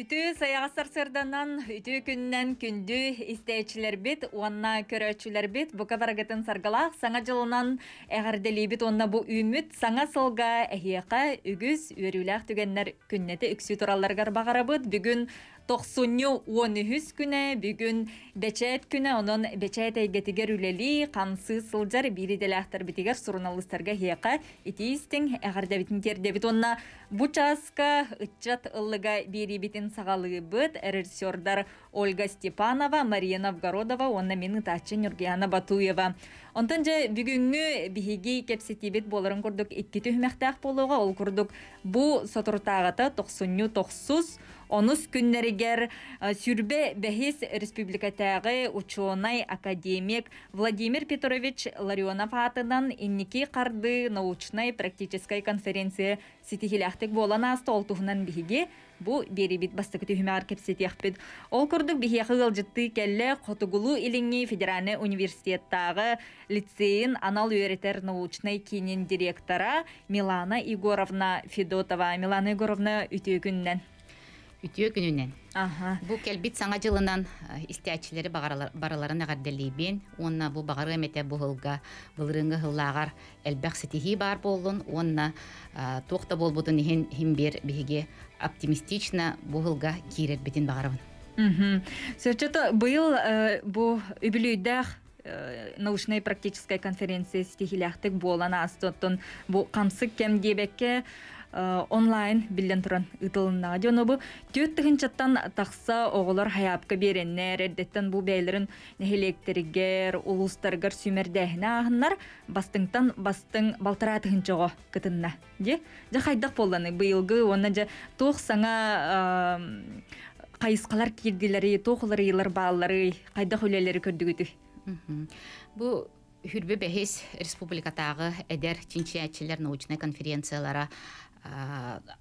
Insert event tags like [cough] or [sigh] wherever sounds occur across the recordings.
Үтү саяғастар сырдынан үтү күннән күндү истәчеләр бит, уанна көрәчеләр бит, бу кабарагатын саргала, саңа җылынан әгәрдели бит, уанна бу үмит саңа солга, әһиякә үгез үрүләк дигәннәр күннәтә үксү тураллар багарабыт. Бүген он үхүс күнэ бүгүн бечэт күнэ онон бечэт эйгетигер үлели кансы сылжар бириделяхтар битигер суруналыстарга хияка итиистин эгардебитиндер дебит онна бучаска ытчат ыллыга бирибитин сагалыбыт режиссердар Ольга Степанова, Мария Новгородова, онна менин тачы нургияна Батуева. Онтан же бүгүнгү биһиги кепсетибит боларын курдук икки түһмәхтәк болууга ол курдук бу сотуртагата 90 токсуз Онус күннәрігер э, сүрбе бәхес республикатағы учонай академик Владимир Петрович Ларионов атынан инники қарды научной практической конференция сетихиляхтик болана столтуғынан бигіге бу беребит бастык Ол курдук бихияхы ылжытты келле котугулу илиңи федеральный университеттагы лицейин анал үйретер научный кинин директора Милана Игоровна Федотова. Милана Игоровна күннен үтүө күнүнен бу келбит саңа жылынан э, истячилери бараларын агарделийбин уонна бу багары эмете бу хылга былырыңы хыллаагар элбэх ситихи бар болун уонна э, туохта болбутун ихин химбир биһиги оптимистично бу хылга киирербитин багарыбын сөрчото быйыл э, бу үбүлүйдэх научный практическая конференция стихиляхтык болана астоттон бу камсык кем дебекке Э, онлайн билен туран ытылыннаға дионобу түйөттігін чаттан тақса оғылар хаяпка береннер эрдеттен бұл бәйлерін нехелектерігер улустаргар сүймердәхіне ағыннар бастыңтан бастың балтыратығын жоғы кытынна де жахайдақ болланы быйылғы онна же тоқ саңа э, қайысқалар кирдилери тоқылары йылар баалары қайда хөлелері көрдігіті бұл Хүрбе бәхес республикатағы әдер чинчиячилер научный конференциялары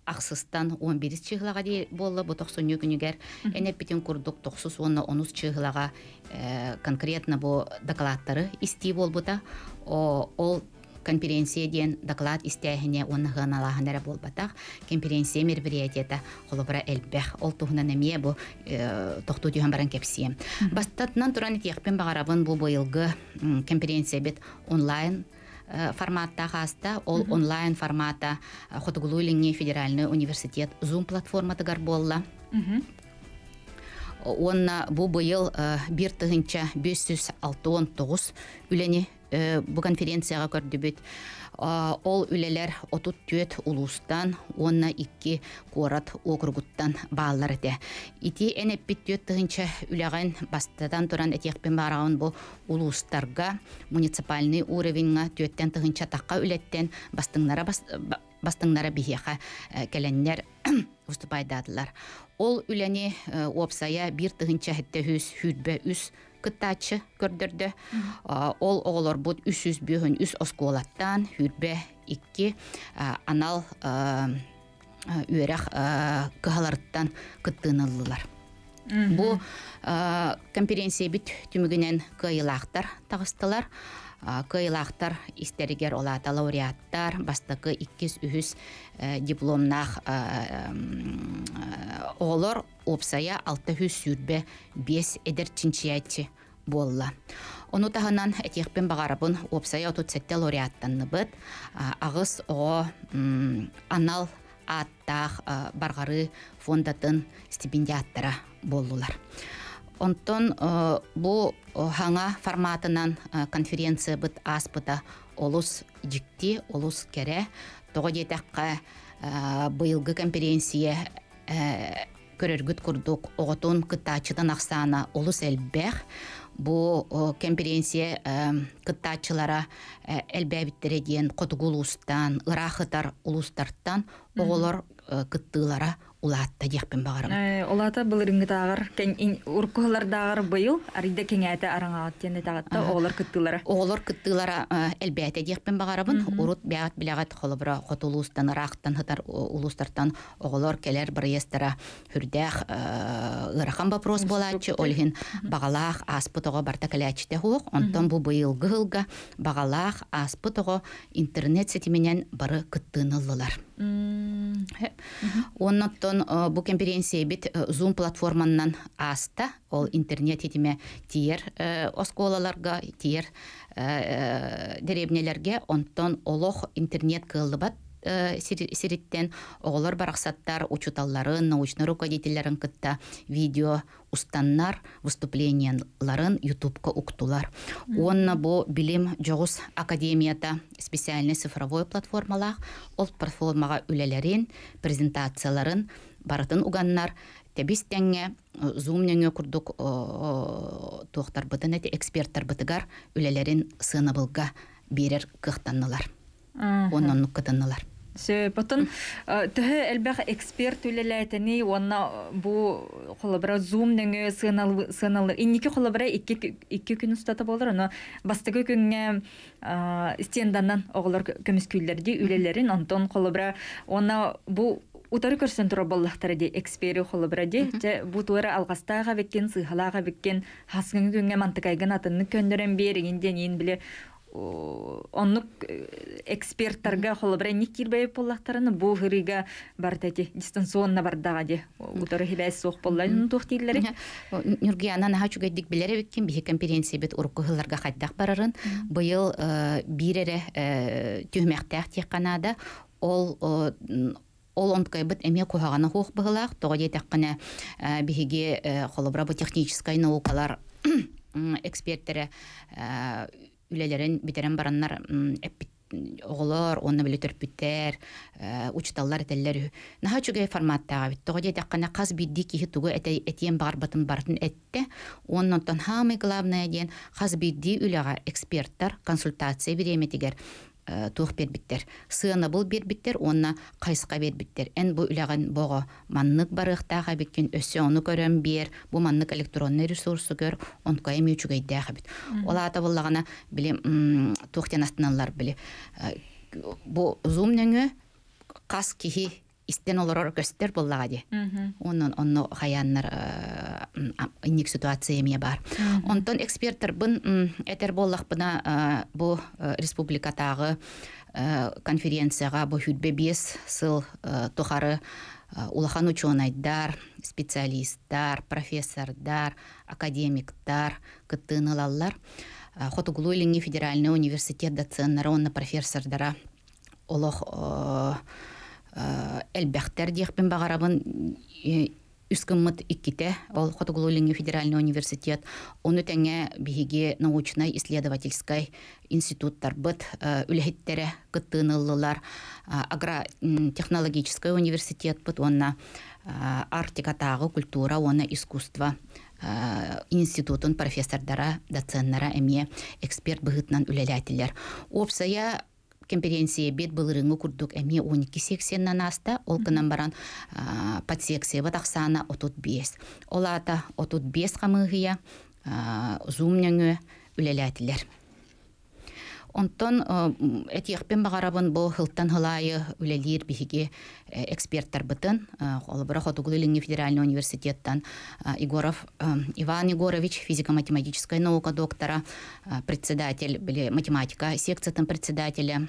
ақсыстан 11 чыгылага ди бұл бу 90 күнігер эне бітен курдук 90 онна чыгылаға э, конкретно бұл докладтары исти болбыта. ол конференция ден доклад истәһіне оны бол батақ конференция мероприятиеті холобра элбэх ол туғынан неме бұл э, тохту дүйен баран кепсе Бастатынан тұраны етекпен бағарабын бұл конференция бет онлайн Э, форматта хаста ол онлайн формата э, хотугулуйлине федеральный университет зум платформатыгар болла Он э, бу быйыл бир тыгынча беш жүз алты он тогуз үлени конференцияга ол үлелер отут төт улуустан онна икки корат округуттан баалар эте Ити энеппит төт тыгынча үлеген бастадан туран этекпен барагын бу улуустарга муниципальный уровеньга төттен тыгынча такка үлеттен бастыңнара бастыңнара бихеха э, келеннер выступайдадылар [clears throat] Ол үлени э, опсая бир тыгынча хетте хүс, хүтбе үс, кытачы көрдөрдө ол оголор бут үс үс бүһүн үс оскуолаттан үрбе, икки анал үөрэх кыһаларыттан кыттыыныллылар бу конференция бүт түмүгүнен кыйылаактар тагыстылар кыйлақтар істерігер олата лауреаттар бастықы иккис үһүс э, дипломнах э, э, олор опсая алты хүс сүрбе бес эдер чинчияти болла. Оны тағынан әтекпен бағарабын опсая отуцетте бұд, ағыс о анал аттақ барғары фондатын стипендиаттара болулар онтон э, бу э, хаңа форматынан э, конференция быт аспыта олус жикти олус кере тоҕо диэтаққа быйылгы конференция көрөргүт курдук оготун кыттаачытан ахсаана олус элбэх бу конференция кыттаачылара элбээбиттере диэн котугул улустан ырахытар улустартан оголор кыттыылара улаатта диэхпин багарым улаата э, былырыҥгытааҕар уркуһалардааҕар быйыл арыйда кеҥээте араҥаат диэне тагатта оолор кыттыылара оолор кыттыылара элбээте диэхпин багарабын урут бэҕат билэҕат холобура хот улуустан ыраахтан хытар улуустартан оголор келер бырыестара хүрдээх э, ырахан вопрос буолааччы олгин багалаах аспы тоҕо барта кэлээчите хуох онтон бу быйылгы ылга багалаах аспы тоҕо интернет сетименен бары кыттыыныллылар оннотон э, бу конференция бит э, зум платформанан аста ол интернет этиме тиер э, осколаларга тиер деревнелерге онтон олох интернет кылдыбат Э, сириттен оголор барақсаттар учуталларын научный руководительлерин кытта видео устаннар выступленияларын ютубка уктулар онна э, бу билим жогус академията специальный цифровой платформала ол платформага үлелерин презентацияларын барытын уганнар тәбис тәңе зум нәңе курдук әте э, бытын эти эксперттар бытыгар үлелерин берер кыхтаннылар оннон Сөйбөтін э, түһі әлбәқ эксперт үлеләйтіні, онна бұ қолабыра зум нөңі сыналыр. Иннекі қолабыра екі күн ұстаты болыр, но бастығы күнге э, стенданнан оғылар көміскүйлерді үлелерін, антон қолабыра, онна бұ утары көрсен тұра боллақтары де, экспері қолабыра де, бұ туары алғастаға беккен, сыйхалаға беккен, хасыңы күнге мантықайған атынны көндірін берігенден ең біле оннук э, эксперттарга холобра никкирбей боллахтарына бу хырига бардати дистанционно бардагади утары хилес соқ боллайын тохтиллери ана анан хачу гайдик билере биккен бихе конференция бит урку хылларга барарын быйыл э, бирере э, тюмектах тихканада ол ол онткай бит эме кухагана хух быгылак тогоди таккана бихиге холобра бу техническая наукалар [clears throat] эксперттері үлелерін битерен бараннар э, оголор оны биле төрпүттер э, учталлар этеллер наха чугай форматтага бит тогоди этаккана каз бидди кихи тугу эте этиен барбатын бартын этте оннотон хамы главное диен каз бидди үлага эксперттар консультация береме тигер Э, туох бербиттер сыына бул бербиттер онна кайска бербиттер эн бу үляган бого маннык барыхтаха биккин өссө ону көрөм биер бу маннык электронный ресурсу көр онко эми үчүгейдеаха бит олаата буллагана били туохтен астыналар били э, бу зум нөңө кас кихи истен олорор көстер боллага ди онно хаяннар э, ситуация бар онтон эксперттер бын этер боллах бына э, бу э, республикатагы конференцияга бу хүлбе сыл тухары улахан ученайдар специалисттар профессордар академиктар кыттыынылаллар хотугулу илиңи федеральный университет доценттары профессордара олох Э, элбэхтер диэхпин бағарабын э, үскіммыт икките ол Хотугулулинге федеральный университет оны тәңе биһиги научно исследовательской институттар быт э, үлэхиттере кыттыыныллылар агротехнологический университет быт онна тағы культура оны искусство институтын профессордара доцентнара эме эксперт быгытнан үлэлэтилер опсая конференция бет былырыңы курдук эми 12 сексеннан аста ол кынан баран подсекция батаксана отут бес ата отут бес камыгыя зумнөңө үләләтілер. Онтон этиэхпен бағарабын бұл хылттан хылайы үлелер биһиги э, эксперттар бытын олбыра хотугул илиңи федеральный университеттан Игоров Иван Егорович физико-математическая наука доктора председатель математика секциятын председателя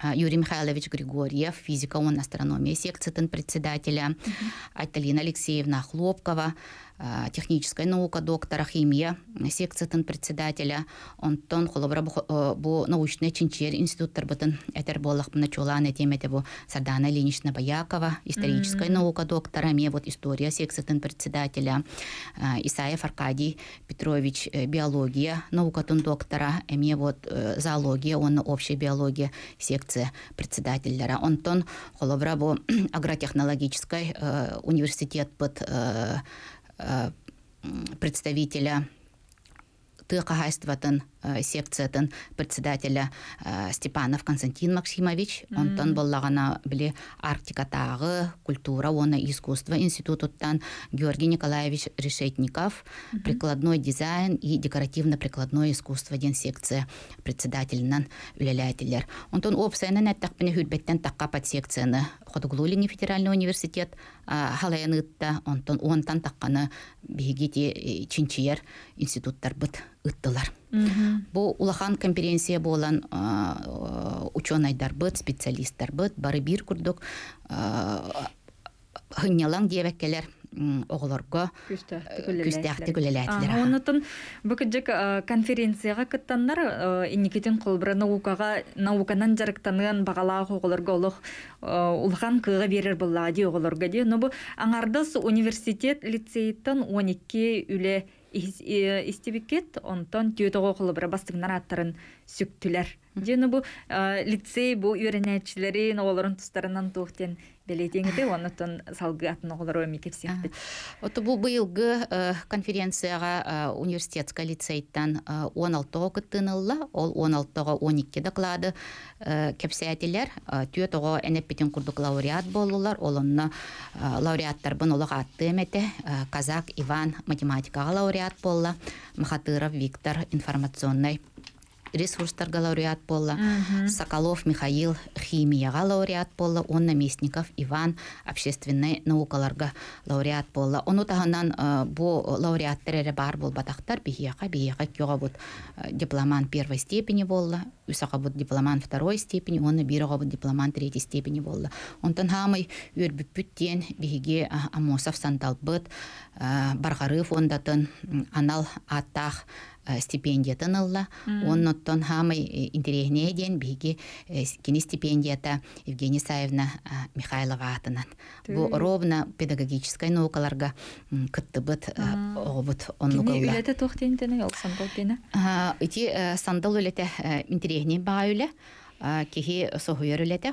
А, Юрий Михайлович Григорьев, физика, он астрономия, секция председателя, mm-hmm. Аталина Алексеевна Хлопкова, Э, техническая наука доктора, химия секция тен председателя, он тон холобра э, бу научный чинчер институт бутын этер боллах мына чулан этемете бу Сардана Ленична Баякова, историческая наука доктора, ми вот история секция тен председателя, э, Исаев Аркадий Петрович биология наука наукатын доктора, ми вот зоология, он общая биология секция председателя. тон холобра бу [clears throat] агротехнологической университет под Э, представителя Ты э, секциятын председателя э, Степанов Константин Максимович. Онтан боллағана біле тағы культура, оны искусство институттан Георгий Николаевич Решетников, прикладной дизайн и декоративно-прикладное искусство ден секция председателинан үлеләтілер. Онтан опсайнан әттәқпіне хүрбеттен таққа пат секцияны Ходуглулини федеральный университет э, халайанытта, онтан таққаны бігігі чинчиер институттар бұд ыттылар. Бу улахан конференция болан ученыйдар быт, специалисттар быт, бары бир күрдік хынялаң диебеккелер оғыларға күстәхті күлеләтлер. Онытын бүкіджік конференцияға кыттаннар инникетін қолбыры наукаға, науканан жарықтанған бағалағы оғыларға олық ұлған кыға берер бұлла де оғыларға де. Но бұ аңардыс университет лицейттен 12 үлі истибикет э, онтон түйөтого холобура бастык аттарын сүктүлэр жөн бу э, лицей бу үйренечилерин оолорун тустарынан туохтен оны онутон салгы атын оголоро микеп сияқты бұл э, бұл конференцияға э, университет университетская 16 э, 16 алтого кыттынылла ол 16 алтого 12 икки доклады кепсеятилер түйет оғы әнеппетін құрдық лауреат болылар, олынны лауреаттар бұн олыға атты эмете қазақ иван математикаға лауреат болла махатыров виктор информационный ресурстарға лауреат болла соколов михаил химияға лауреат болла он наместников иван общественный наукаларга лауреат болла оны тағынан э, бу лауреаттар бар болбатақтар бияқа бияқа кеға э, дипломан первой степени болла үсақа дипломан второй степени оны бирға дипломан третьей степени болла онтан хамый өрбүппүттен биге э, амосов сандалбыт ә, ондатын анал атах стипендиятын ылла онноттон хамый интерегне ден биги кини стипендията Евгения Саевна Михайлова атынан бу ровно педагогической наукаларга кыттыбыт огобут оннугалла кини үлете сандал дене ити э, сандал үлете э, интерегне баа үле э, кихи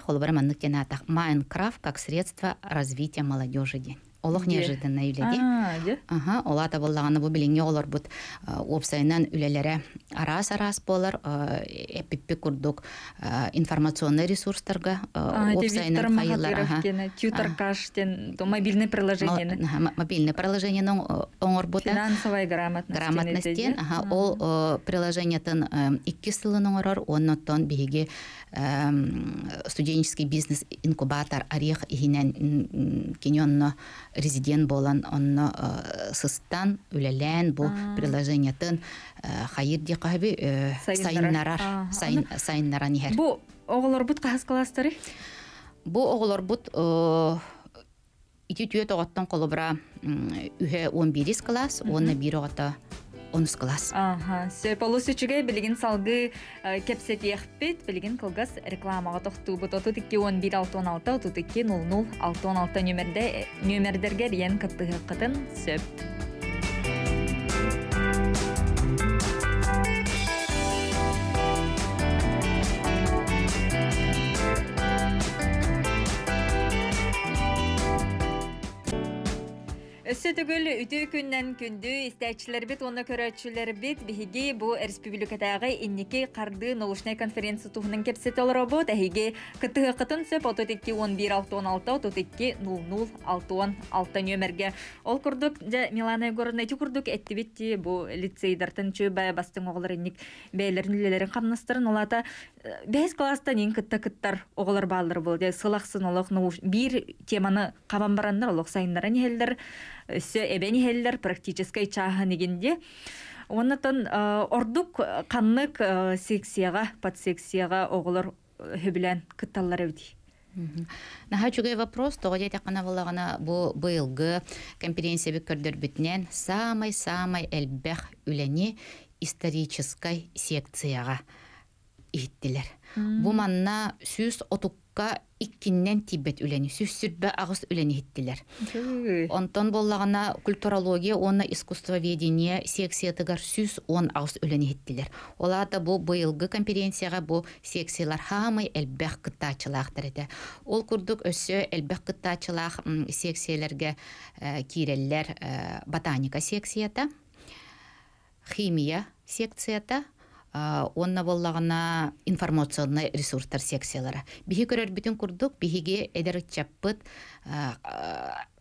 холбар манныктен атак Майнкрафт как средство развития молодежи Олох не житен наиледи. Ага, ола боллаганы бу билинге олар бут опсайнан үлелере арас-арас болар, э, эпиппи курдук информационный ресурстарга опсайнан хайылар. Ага, тьютер каштен, то мобильное приложение. Мобильное приложение нон э, оңор бута. Финансовая грамотность. Грамотность, ага, ол приложение тен э, икки сылын оңорор, оннотон биги студенческий бизнес инкубатор арех ихинен резидент болан онно э, сыстан үлелән бу приложениятын э, хайыр ди сайыннарар сайыннаран ихер бу оголор бут кахас каластары бу оголор бут э, ити колобра үһе класс онны бир онус кылас аха сөйполу сүчүгэй билигин салгы э, кепсетиэхпит билигин кылгас рекламага тохтуубут отут икки он бир алты он алты отут икки нул нул алты он алты нөмерде номердерге риен кытын сөп Өссө түгіл үті күннен күнді истәчілер бит, оны көрәтшілер бит, бігі бұ республикатағы иннеке қарды наушнай конференция тұғының кепсет олар обу, тәхеге күттіғы қытын сөп 32-11-616-32-00-616 нөмірге. Ол күрдік, жа Милана Егоровна, әті күрдік, әтті бітті бұ лицейдартын чөбай бастың оғылар инник бәйлерін лілерін қамнастырын олата э, бәз класстан ең күтті-күттар оғылар балдыр бұл, сылақсын олық бір теманы қабан барандар, олық сайындар, әне сө эбени хеллер практической чааханигинди онатан э, ордук э, каннык э, секцияга подсекцияга оголор хөбүлэн кытталлар эбди Наха вопрос тоғыде тақана болағына бұл бұйылғы конференция беккердер бүтінен самай-самай әлбәқ үләне историческай секцияға еттілер. Бұманна манна сүз отук Ка иккиннен тибет үләни сүссүрбә агыс үләни хиттилер Онтон боллагана культурология, онна искусствоведение секциятыгар сүз он агыс үләни хиттилер Оларда бу быйылгы конференцияга бу секциялар хамы элбәх кытачылактыр иде. Ол курдук өсө элбәх кытачылак секцияләргә э, киреллер э, ботаника секцията, химия секцията, онна боллағына информационный ресурстар секциялары көрөр бүтүн курдук биһиге эдер чаппыт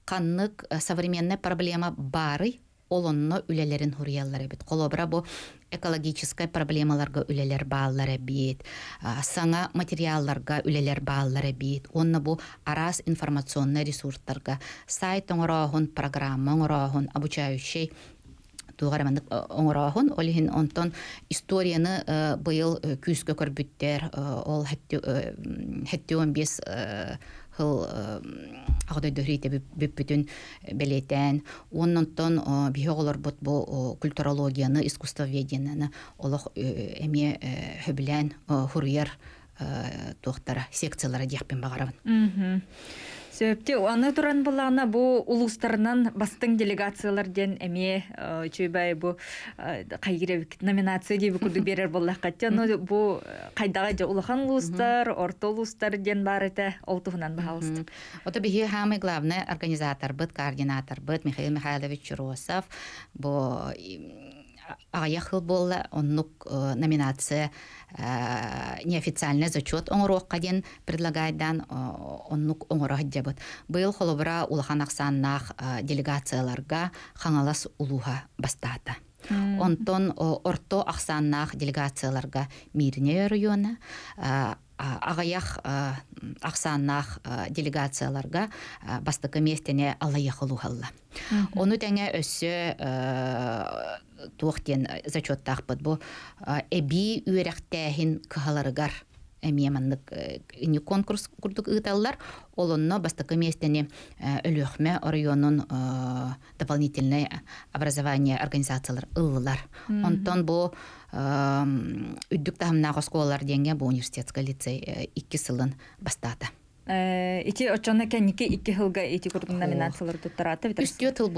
каннык современная проблема бары олонно үлелерин хурияллар эбит колобра бу экологическая проблемаларга үлелер бааллар эбит саңа материалларга үлелер бааллар эбит онна бу арас информационный ресурстарга сайт оңороохун программа оңороохун обучающий тулгарамандык э, оңорабахын олихин онтон историяны э, быйыл э, күүскө көрбүттер ол хетти он бес хыл ахдойдөрите бүппүтүн белетен оннонтон биоголор бут бу культурологияны искусствоведенияны олох эме хөбүлән хуруяр туохтара секциялара диякпин багарабын Сөпте оны тұран бұлана бұл ұлыстарынан бастың делегациялар ден әме э, чөйбай бұл қайгере э, номинация дейбі күрді берер болақ қатты. Оны бұл э, қайдаға жа ұлақан ұлыстар, орта ұлыстар ден бар әті олтығынан бағалыстық. Ота бігі хамы главны организатор бұд, координатор бұд Михаил Михайлович Чуросов бұл аяхыл болла оннук э, номинация э, неофициальный зачет оңорокка ден предлагайдан э, оннук оңорох быйыл холобура улахан ақсаннақ делегацияларга хаңалас улуха бастады. онтон орто ақсанақ делегацияларга мирне района агаях делегацияларға делегацияларга бастыкы местене алаяхылухалла ону теңе өссө туохтен э, зачёт тахпат Бо эби үрэхтэхин кхаларгар эмиемэнник э, ни конкурс курдук ыталлар олонно баста местени э, өлөхмө районун дополнительный образование организациялар ыллылар онтон бу үддүк тамна госколлар дегенге бу университетский лицей икки сылын бастады э ити очонакке нике икки хылга ити курдук номинациялар туттарат бит 3 төл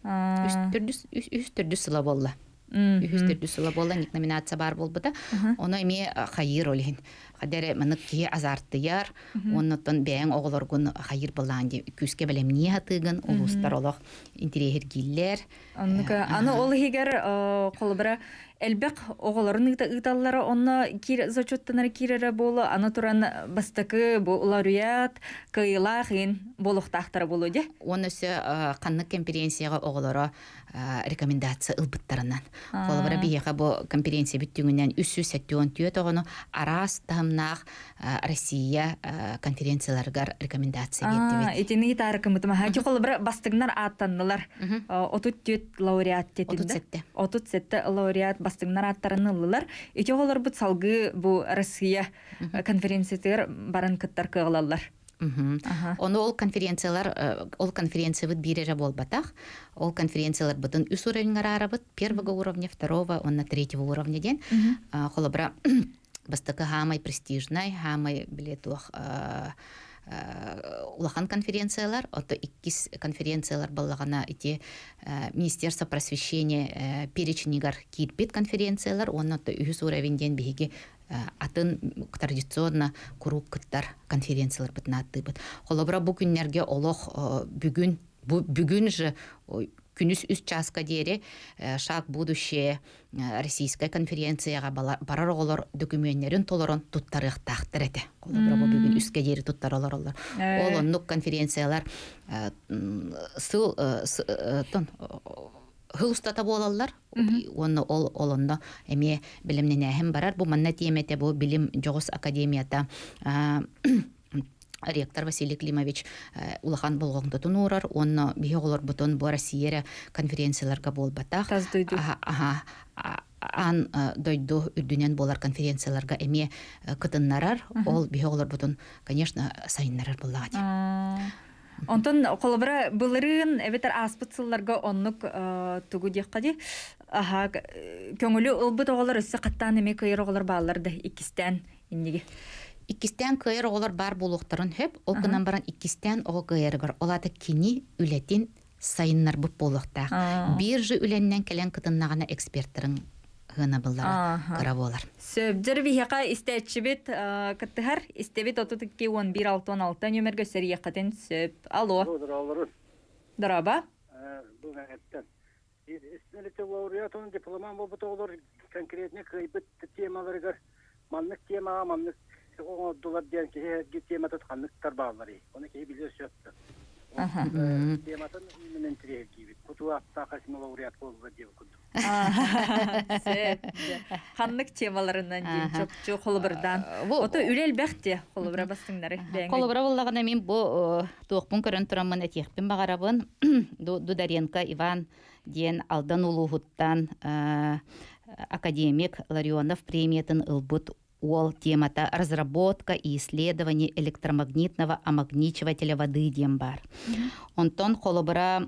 үстүрдү сыла болла үстүрдү сыла болла номинация бар да ону эми хаир олихин Адере мынык ки азарттыяр, оннотон бәң оғлоргун хайыр булан ди күскә белем ни хатыгын улустар олох интерьер гиллер. Анныка э, аны ол хигер қолбыра э, әлбәк оғларын ыталлары онны кир зачоттанар кирәре болы, аны туран бастакы бу уят кыйла хин болуқтақтар болу ди. Онысы канны э, конференцияга оғлары рекомендация ылбыттарынан. Қолбыра бияга бу конференция бүттүгүннән 380 төйөт огыны араста нах э, Россия э, конференцияларга рекомендация бетти. Этини тары кем бит маха ки холы бир бастыгнар аттанылар. Э, Отут тет лауреат тетинде. Отут сетте лауреат бастыгнар аттарынын лылар. Эки холор бу салгы бу Россия конференциялар баран кеттер кылалар. Оны ол конференциялар, ол конференция бит бире жа бол Ол конференциялар бутын үс уровнегара арабыт, первого уровня, второго, он на третьего уровня ден. Холы бастакы хамай престижнай хамай билет улахан конференциялар ото иккис конференциялар баллагана ити министерство просвещения э, перечнигар кирпит конференциялар он ото үһүс уровенден э, атын традиционно курук кыттар конференциялар атты аттыбыт холобра бу күннерге олох бүгүн бүгүн же күнүс үс часка диэри э, шаг будущее э, российская конференцияға барар оголор документтерин толорон туттарыктаактар эте бүгүн үскө диэри туттар олор олор э. олоннук конференциялар сыл хыл устата болаллар онно ол олонно эме билимненээхим барар бу манна тиемете бу билим жогус академията ректор Василий Климович э, улахан болгон тутун урар онно бихе олор бутон бу россиере конференцияларга болбатах ан э, дойду үрдүнен болар конференцияларга эме э, кытыннарар ол бихе бутун конечно сайыннарар буллагат Онтон колобра былырын эбетер аспытсылларга оннук тугу дияккади. Аха көңүлү ылбыт оголор өссө каттан эме кыйыр оголор бааларды икистен Иккистен кыйыр олар бар булуқтарын хөп, ол кынан баран иккистен ол кыйыргыр. Олады кини үләтин сайыннар бұп болуқта. Биржа келен кытыннағана эксперттарын гына быллар карап олар. Сөбдер вихака истәчбит кыттыһар истәбит отут ки 1116 нөмергә кытын сөп. Алло. Дараба кесек оңоддулар диэн кеһи тематат ханныктар баалары оны кеһи билер сөптү тематын менен тирегибит кутуакта касим лауреат болула деп ханнык темаларынан дейін чокчу холобырдан ото үлел бәхте холобыра бастыңдары холобыра боллагана мен бу туокпун көрөн тураммын этиекпин багарабын дударенко иван диэн алдан улуухуттан академик ларионов премиятын ылбут ол темата разработка и исследование электромагнитного омагничивателя воды дембар». бар онтон холобыра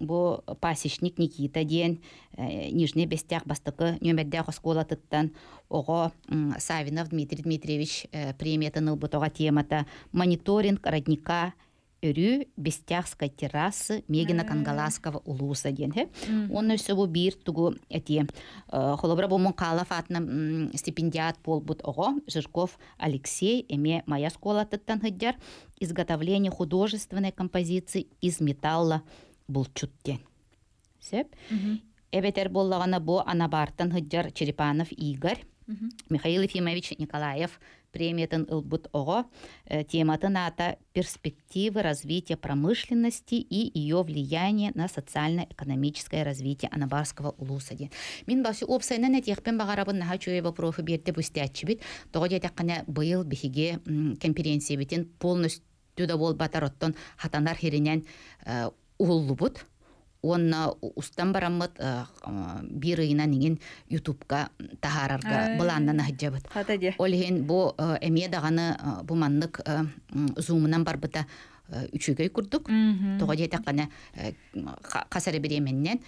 бу пасечник никита ден э, нижний бестях бастыкы нөмерде оскола тыттан ого савинов дмитрий дмитриевич э, премия тынылбытога темата мониторинг родника өрү бестяхска террасы мегина кангаласкова улууса ден хэ онно бу биир тугу эти э, холобра бумун каалаф стипендиат болбут ого жирков алексей эме мая школатыттан хыдяр изготовление художественной композиции из металла булчут сеп эбетер боллагана бу анабартын хыдяр черепанов игорь Михаил Ефимович Николаев, премиятын ылбыт ого, э, тематын ата «Перспективы развития промышленности и ее влияние на социально-экономическое развитие Анабарского улусади». Мин басы опсайна нәтиқпен бағарабын наға чөйебі профы берді бит, біт, тоғы детаққана бұйыл бихиге конференция бітін полностью да бол батароттон хатанар херінен ұллы э, онна устан бир э, бирыйынан ниген ютубка тахарарга быланнан Ол олхен бу э, эмие даганы э, бу маннык зумынан барбыта үчүгөй курдук тога жетек гана касары беременнен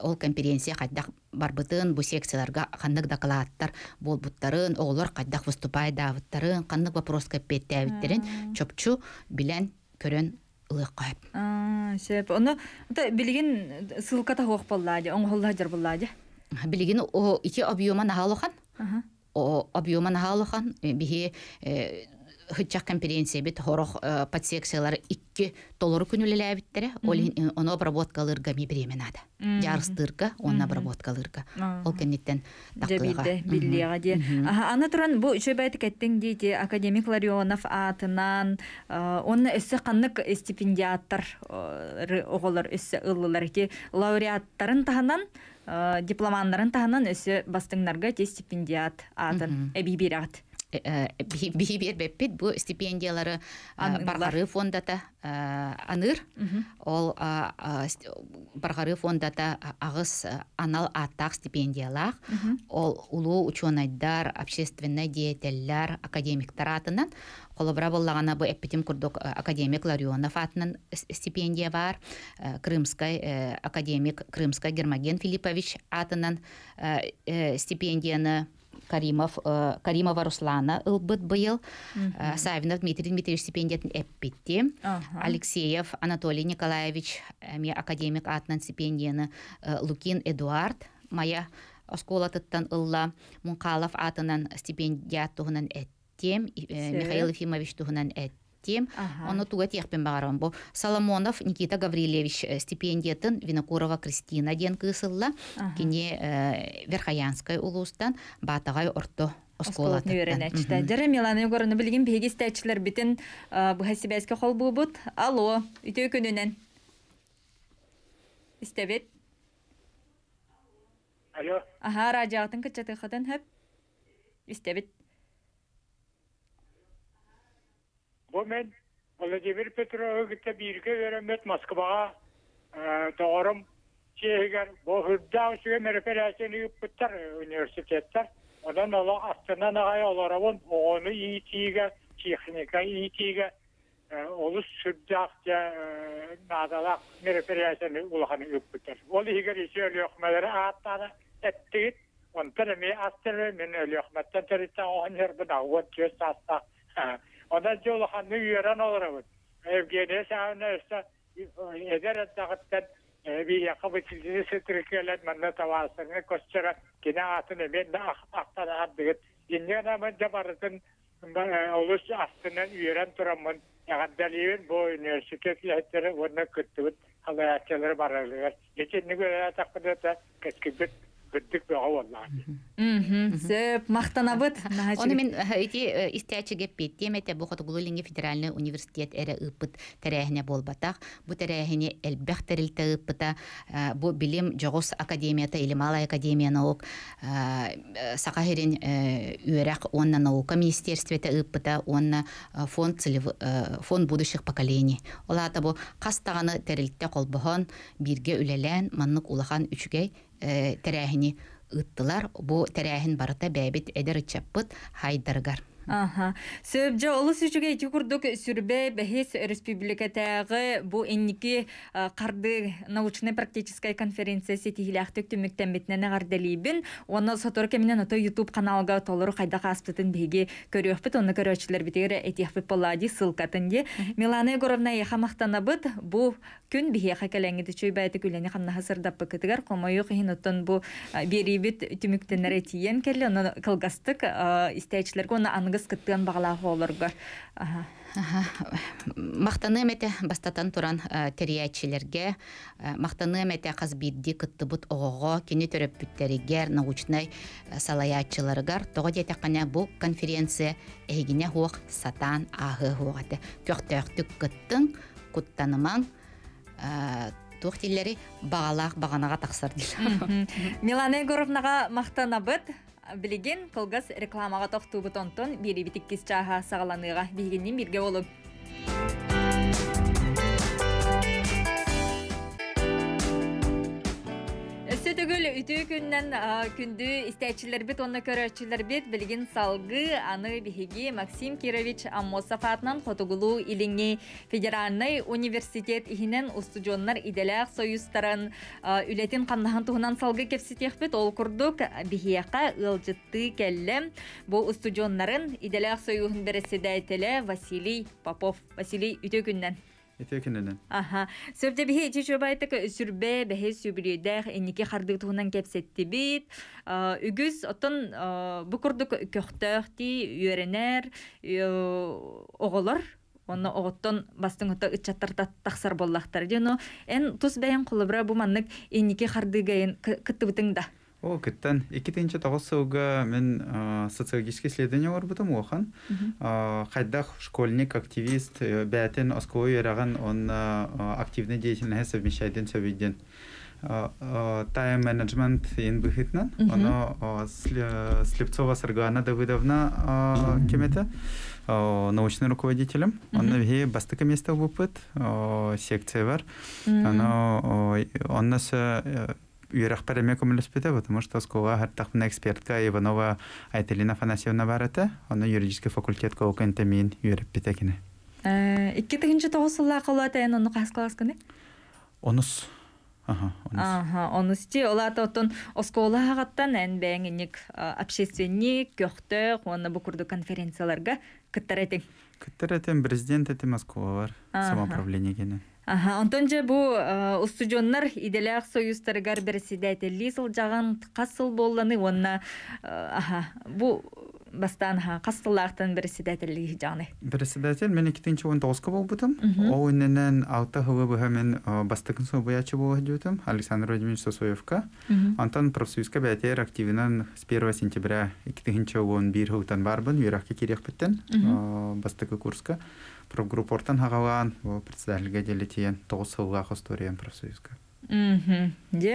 ол конференция кайдак барбытын бу секцияларга кандык докладтар болбуттарын оголор кайдак выступай дабыттарын кандык вопрос кеппеттээбиттерин чопчу билен көрөн улы кайп. Аа, себеп аны да билеген сылкатах оқ болла ди, оң холлар жер болла ди. Билеген о ике объёма нахалохан. Аа. О объёма нахалохан, э, би хыджах конференция бит хорох э, подсекциялар икки толору күнүлеләбиттере ол оны обработкалыргами э, бременада жарыстырга оны обработкалырга ол кенеттен кеннеттен биллига де аны туран бу үчөбәйт кеттең дейти академик ларионов атынан э, онна өссө каннык стипендиаттар оголор өссө ыллылар ки лауреаттарын таханан дипломандарын таханан өссө бастыңнарга те стипендиат атын эбибират бейбер бу стипендиялары барғары фондата аныр ол баргары фондата агыс анал атақ стипендиялар ол улуу ученайдар общественный деятельдер академиктер атынан колобра боллагана бу эппитим курдук академик ларионов атынан стипендия бар э, крымской э, академик крымской гермоген филиппович атынан э, стипендияны Каримов, э, Каримова Руслана ылбыт быйыл, э, Савинов Дмитрий Дмитриевич стипендиятын эппитти, Алексеев Анатолий Николаевич, э, ме академик атынан стипендияны, Лукин Эдуард, Мая осколатыттан ылла, Мункалов атынан стипендият туғынан Михаил Ефимович тұғынан әттем, тем, ага. оно тугат яхпен бағарам бо. Соломонов Никита Гаврилевич э, стипендиятын Винокурова Кристина ден кысылла, ага. кине ә, э, Верхоянская улустан батагай орто осколат неренечте. Дере білген горны билген бегестәчләр битен э, бу хәсибәскә хол булбут. Алло, үтә көненнән. Истәбет. Алло. Аха, радиоатын кечәтә хатын һәп. Истәбет. Бу мен Владимир Петрович гитә биргә өйрәнмәт Москвага э, тагырым чегер. Бу хөрдә үзе мәрәфәләсен үп күтәр университеттар. Одан ала астына нагай алара бун оны ИТ-гә, техника ИТ-гә э, олус сүрдәктә э, надалак мәрәфәләсен улаханы үп күтәр. Ул игер ише өлөхмәләре аттары әттит. Он тәрәмә Ода жол ханны үйерен олырабын. Евгения Савна ісі едер әттағыттан бия қабытшылдығы мәнна тавасырны кені атын ақтан жабарытын астынан үйерен тұрамын. бұл бирдикпе авал сөп мактанабыт оны мен ити истячи федеральный университет эре ыппыт терехне болбатак бу терехне элбех терилте ыппыта э, бу билим жогос академията или малая академия наук э, э, сакахерин үерак онна наука министерствете ыппыта онна фонд целев фонд будущих поколений олата бу кастаганы терилте колбохон бирге үлелен маннык улахан үчүгей Э, тәрәһини ыттылар бу тәрәһин барыта бәбит эдер чаппыт хайдаргар Ага. Сөбже олыс үчүге эти курдук сүрбе бехис республикатагы бу энники карды научно практическая конференция сети хилахтык түмүктен битнене гардалибин оны Саторка кеминен ото YouTube каналга толор кайда каспытын беги көрөкпүт оны көрөчүлөр битер этиахпыт болади ссылкатын ди Милана Егоровна яхамактанабыт бу күн бихе хакалеңи дичүй байты күлени хамна хасырдап бакытыгар комою кыйыноттон бу берибит түмүктенер этиен келле оны кылгастык истечилерге оны ангыс кыттыан бағала холорго мақтаны мәте бастатан туран э, терриячилерге э, мақтаны мәте қазбидди кыттыбыт оғоғо кини төрөппүттеригер научнай э, салаячыларгар того детекане конференция эгине хуок сатан ахы хуогате көхтөктүк кыттың куттанымаң туох тилери бағалаах бағанаға таксар дилер милана егоровнаға мактанабыт билигин кылгас рекламага токтуубутонтон бири битиккис чааха сағаланыға бигиннин бирге болуп Үтүү күннен күндү истечилербит онна біт, білген салгы аны біхеге Максим Кирович Аммосов атынан хотугулу илиңи федеральный университет иһинен иделяқ союстарын үлетін үлетин каннахан салғы салгы біт ол курдук жытты кәлі. Бұл бу иделяқ иделяк союзун председателе Василий Попов Василий үтүү Итекенен. Аха. Сөбде бихи чи чөбай тек сүрбе бехи сүбри дэх эники хардык тугунан кепсетти бит. Э, үгүз отон э, бу курдук көхтөхти үйренер э, оголор онно оғоттон бастың ұта ытчаттарта тақсар боллақтар дено эн тус бәйен қолыбра бұманнык эники хардыгайын кыттыбытың да О, кеттен. Икки тенче тогыз сыуга мен социологический исследование орбытам ухан. А, хайда школьник, активист, э, бәтен Оскоу яраган он активный деятельность совмещайдын сөбиден. тайм менеджмент ин бихитнан. Оно Слепцова саргана Давыдовна, а, кемета, а, научный руководителем. Он навиге баста кеместа опыт, а, секция бар. Оно он нас э, үйрәқпәр әме көміліспеді, потому что скола хартақпына экспертка Иванова Айтелина Фанасьевна барыты, оны юридический факультет көкенті мен үйріп бітекіне. Икки тігінші тоғысылла қолуаты ән оны қасқалас көне? Оныс. Ага, онус ти олата отон оскола хагаттан эн бэңник э, общественник көхтө оны бу курду конференцияларга кыттар этен. Кыттар президент эти Москва бар, самоуправление генен онтон же бу э, устудионнар иделях союзтарыгар берседәтелли сылжаган касыл болланы онна э, аха, бу бастан ха кастыллартан берседәтелли жаны. Берседәтел мен 2 он кыл болбутум Ол иннен алта хылы мен э, бастыкын со буячы булдым. Александр Владимирович Сосоевка. Антон профсоюзга бәтер активынан с 1 сентября он бир хылдан барбын, Иракка кирәк биттен. Бастыкы курска профгруппортан хагалаан бу председательге деле тиен тогуз сылга хосториен профсоюзга де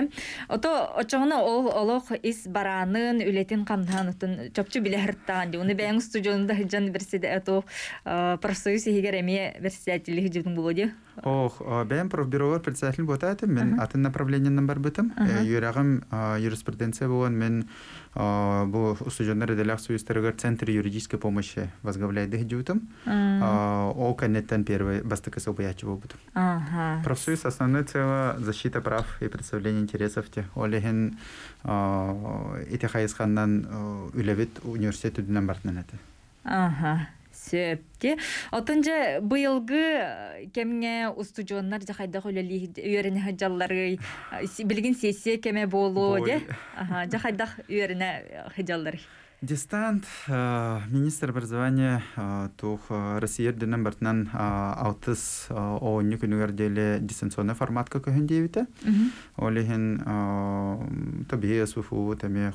ото очоңна ол олох ис бараанын үлетин камдаанытын чопчу билерттаан де уны бэң студионда жан берсиде ото профсоюз эгер эме председатель жибин болоди Ох, бен профбюролар председатель бота әтім, мен атын направлениенен бар бытым э, Юрағым юриспруденция болған, мен бұл ұстыжондар әділәқ сөйістірігер Центр юридической помощи возглавляйды дютым. Ол коннеттен первый бастық ісі бұячы болып бұтым. Профсоюз основной цела защита прав и представление интересов те. Олеген ите хайысқаннан үләвет университет үдінен бартынан сөпте. Отынжы быйылгы э, кемне устуджоннар жахайда хөлелі үйеріне э, билгин сессия кеме болу де. Жахайда үйеріне э, жаллары. Дистант э, министр образования э, тух э, Россия дэнэм бартнан аутыс о нюкэн деле дистанционный форматка кэ кэхэн Олеген, Олэ хэн табиэ СВФУ, тэмэ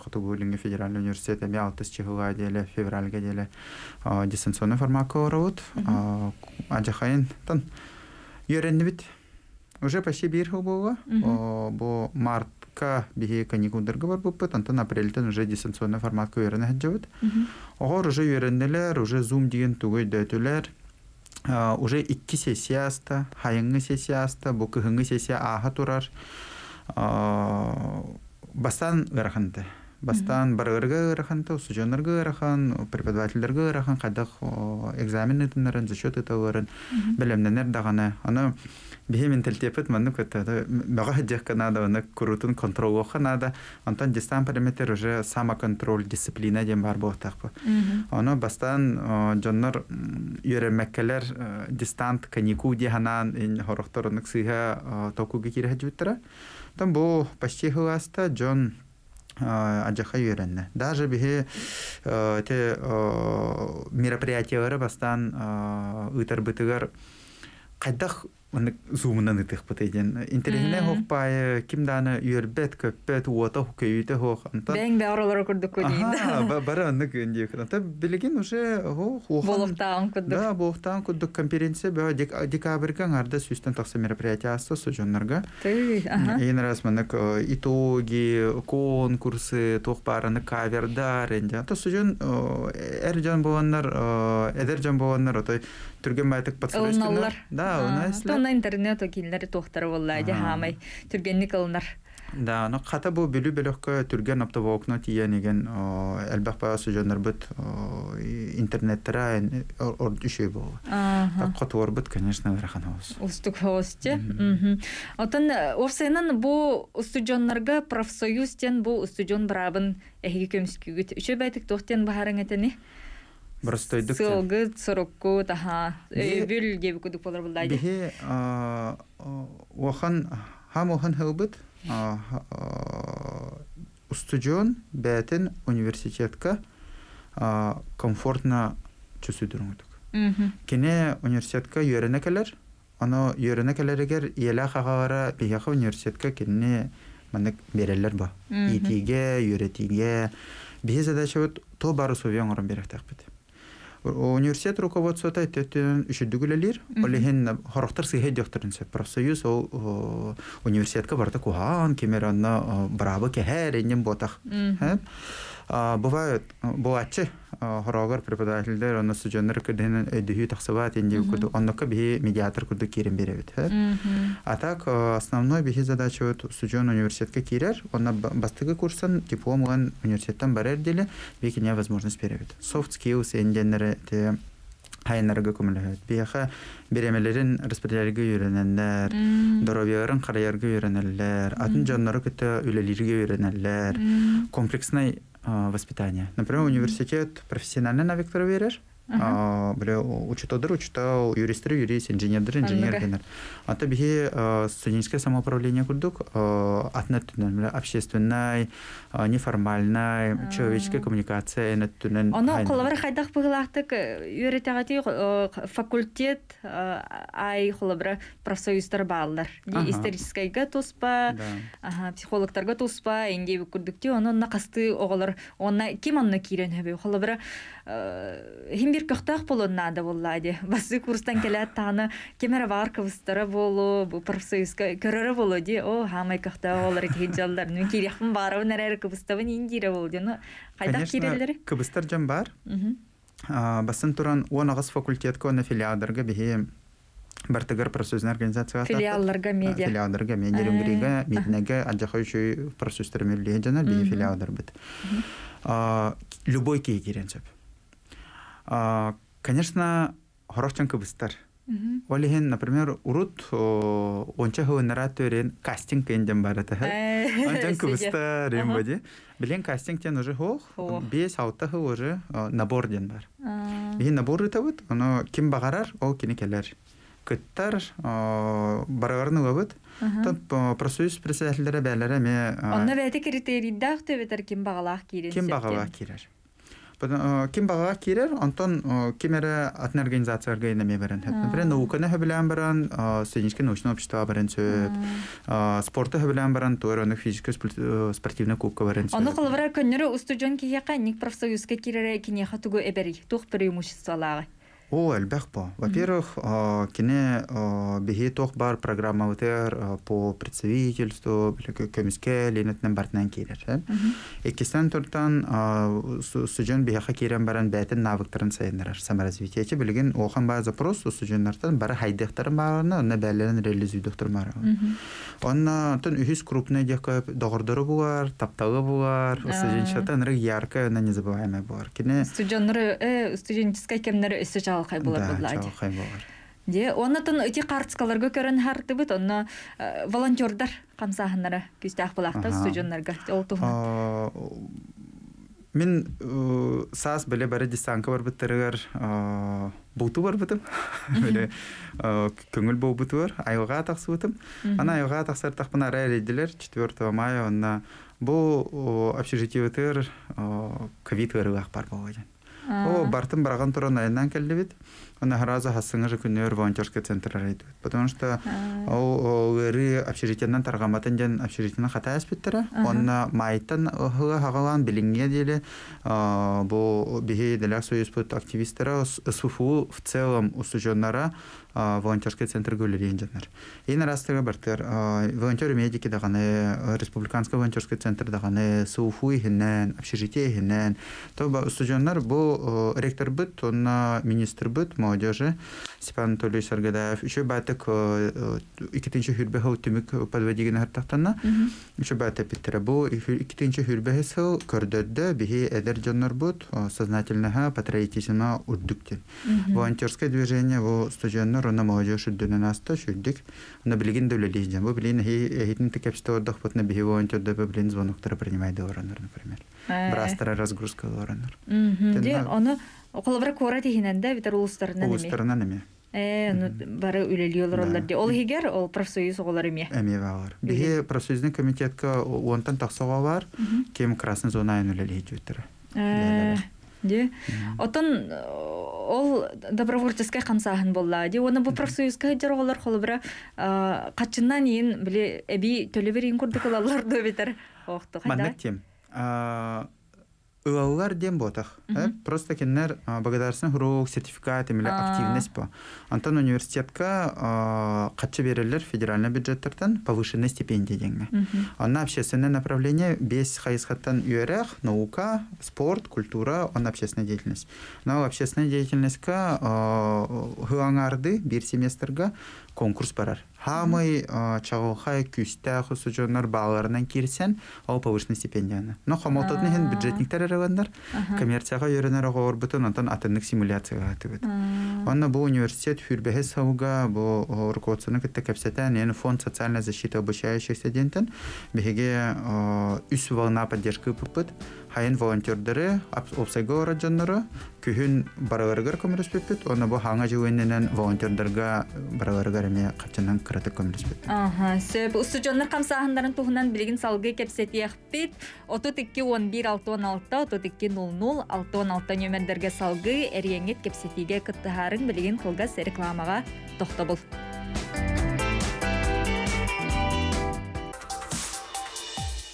Федеральный университет, тэмэ аутыс чэхэлэ деле, февраль деле, дистанционный форматка кэ кэрэвэд. Аджа хэн Уже почти бирхэ бэрхэ бо март, ка бихе каникулдарга бар антан апрельтен уже дистанционный формат үйренә хаджабыт огор уже үйренделер уже зум деген түгөй дөтүлер уже икки сессия аста хайыңы сессия аста бу кыһыңы сессия аха турар бастан ыраханты бастан барырга ырахан сужонорга ырахан преподавательдерге ырахан кайдах экзамен ытынарын зачет ыталарын билемненер дагана аны бихи мен телтепет манны көтөдө мага хаддек канада аны курутун контрол оха нада онтан дистан параметр уже самоконтроль дисциплина дем бар болтак бу оно бастан жоннор үйрөмөккелер дистант каникул диханан хороктор аны сыйга токуга кире хаддиттара там бу почти хыласта жон аджаха үйренне. Даже бихи те мероприятиялары бастан ытар бытыгар кайдах Онны зумынан ытых бит эген. Интересне хоппай кимданы үрбет көппет уота көйүтө хох. Бен бәрөлөр күрдүк көйүн. Аха, [laughs] бара онны көнди экран. Та билеген уже хох. Болуптан күрдүк. Да, болуптан күрдүк конференция бө декабрга арда сүстен таксы мероприятиясы сужоннарга. Ты, аха. Ен раз мынык э, итоги, конкурсы, тохпараны кавердар энде. Та сужон эржан болоннар, э, эдержан болоннар, отой түрген байтык подсрочкалар да унаислар тонна интернет окиллер тохтар болла хамай түргенник алынар да но хата бу бүлү бөлөккө түрген оптовокно тиен деген элбах баясы жөнөр бүт интернеттера э, үшөй болу так котуор бүт конечно рахан ос устук ос те отон э, орсайнан бу устужоннарга профсоюз тен бу устужон брабын эхиги көмскүгүт үчө байтык тохтен бахарың этени Бростойдык. Сылгы сорокку таха. Эйбил деп күтүп болор булдай. Би э охан хам охан хылбыт, а устуджон бәтен университетка а комфортна чүсү Кене университетка йөрөнө келер. Аны йөрөнө келер эгер эле хагара бияха университетка кене мен берелер ба. Итиге, юретиге Биз эле шөт то барысы өңөрүн берек тақпыт. университет руководствота тетен үшүдүгүлелер олехен хорохтар сыйхе дөхтөрүнсө профсоюз ол университетке барда кухан кемеранна барабы кехер энем ботах бывают э, бачы хорогор преподавателдер аны сүҗәннәр кәдән әдәби тәхсибат э, инде күрде аны кәбе медиатор күрде керем бирә бит. А так э, основной бихи задача вот сүҗәннә университетка кирер аны бастыгы курсын дипломын университеттан барәр диле, бике не возможность бирә бит. Soft skills инженеры те хайнарга күмәләт. Бихә биремәләрен республикалыгә юрәнәләр, дөрәбиярын карьерга юрәнәләр, атын җаннары кете үлеләргә юрәнәләр. Комплексный А, воспитания. Например, университет профессиональный, на навыктар веришь? біреу учетодыр учетау юристтер юрист инженердер инженер генер аты бихи э, студенческое самоуправление курдук атна э, түнен общественный э, неформальный человеческая коммуникация эне түнен оно коллабар хайдах быгылактык үйрөтөгөтү факультет ай коллабар профсоюздар баалдар историческойга туспа психологторго туспа эндей курдукту ону накасты оголор онна ким онно кирен хэби коллабар химбир көхтах болоннада боллади басы курстан келет таны кемере бар кыбыстары болу профсоюзга көрөрө болу де о хамай көхта олар деген жалдар ну кирехм барыбын эрер кыбыстабын индире бол ди ну кайдак кирелер кыбыстар жан бар басын туран он агыз факультетке он филиадарга бихи бартыгар профсоюзная организация филиалларга медиа филиалларга медиа үнгриге э. меднеге аджахой үшүй профсоюзтер мүллие жанар бихи филиалдар бит любой кей кирен сөп конечно хорочон кыбыстар Олихин, например, урут онча хыгыннаратырен кастинг кенден барата. Э, Ончан кыбыста рембади. Билен кастингтен уже хох, бес алта хы уже набор ден бар. Билен набор ытабыт, оно ким багарар, о кини келер. Кыттар барагарны лабыт. Тон профсоюз председательдері бәлері ме... Аны бәті критерийді ақтөбетер ким бағалақ кирен. Ким бағалақ кирер. Ким баға кирер, онтон кемере атын организациялар гейнда ме бірін. Бірін науқыны хөбілен бірін, сөйнешкен ұшын обшыстыға бірін сөйіп, спорты хөбілен бірін, тұр өнік физикі кубка көкі бірін сөйіп. Оны қылыбыра көнері ұсты жон кейхақа, нек профсоюзға керері кенеға түгі әбәрі, тұқ О, әлбәхпо. Во-первых, кине бихи тох бар программа утер по представительству, көмүскә ленетнен бартнан килер. Э. Экистан туртан суҗен бихи кирен баран бәтен навыктарын сайындар. Саморазвитиече билген охан база просто суҗеннартан бары хайдыктарын барны, аны бәлләрен реализуйдыктыр мара. Анна тон үһис крупный дәкә догырдыры булар, таптагы булар, суҗен шатан яркая, она незабываемая булар. Кине студентлар, э, студенческая кемнәр эсе чаалхай болар болла чаалхай болар де онатын ити картскаларга көкөрөн хартыбыт онно э, волонтердар камсаахынара күстээх булаакта студионнарга олтуна Мен э, саас біле бәрі дистанка бар біттірігер бұлту бар бітім. Біле көңіл бұл айылга бар, айылға тақсы бітім. Ана айылға тақсар тақпына рәйл еділер 4 мая, онна бұл общежитие өтір ковид өрі ақпар болған о бартын бараған туран айынан келді бет он аграза хасыңы же күннөр волонтерский центр рейд. Потому что ол гыры общежитиянан таргаматын ден общежитияны хата аспеттера. Онна майтан хыга хагалан билинге деле бу бихе делек союз пут активистера СФУ в целом усужоннара волонтерский центр гөлерен жанар. Ин растыга бартыр волонтер медики даганы республиканский волонтерский центр даганы СУФУ хинен общежитие хинен. Тоба усужоннар бу ректор бит, онна министр бит, молодёжи Степан Анатольевич Саргадаев, ещё батык 2-нче э, хурбе һау тимик э, подводиген артыктан ещё батык петре бу 2-нче хурбе һау көрдөрдә бихи әдер җаннар бут э, сознательнегә патриотизмга үрдүкте волонтерское движение во студентнар на молодёжи дөне наста шуддык на билгин дәүләтләрдә бу билин, һитне текәпстәр дохпатна бихи волонтер дәбе билгин звонокта принимай например брастра разгрузка дәвранар аны Оқылыбыра кора тиһинен да бітір ұлыстарынан әме? Ұлыстарынан әме. Э, ну бары үлелі олар де. Ол хигер ол профсоюз оголар әме? Эми бар. Бихи профсоюздун комитетке онтан тақсыға бар. Кем красный зона үлеле жөтөр. Э, де. Отын, э, ол добровольческий қансағын болла. Де, оны бу профсоюзга жер оголар холбыра качыннан э, ең біле әбей төлі бір ең до битер. Окту кайда. Мандат тем ыаллар дем ботах. Э? Просто кеннер благодарсын хурук сертификат имеле активность по. Антон университетка катчы берелер федеральный бюджеттерден повышенный стипендия деңне. Анна общественное направление без хайсхаттан үйерэх, наука, спорт, культура, он общественная деятельность. Но общественная деятельность ка хыаңарды бир семестрга конкурс барар хамый чагылхай күстә хусуҗоннар балаларынан кирсән ал повышенный стипендияны но хамалтатны һәм бюджетниктер әравәннәр коммерцияга йөрәнәр агыр бутын онтон атындык симуляцияга атыбыт бу университет фюрбәһе сауга бу руководствону кәттә кәпсәтән яны фонд социальной защита обучающихся дентен беге үс волна поддержки пыпыт Хайын волонтердері, обсайгы ора жаннары, күйін бараларығар көміріс оны бұл ханға жүйіннен волонтердерге бараларығар әме қатшынан күрәті көміріс біпіт. Ага, сөп, ұсы жаннар қамса ағындарын тұғынан білген салғы кәпсеті еқпіт, оту текке 11-616, оту 00-616 нөмендерге салғы әрі еңет кәпсетіге күтті ғарын білген қолға сәрекламаға тоқты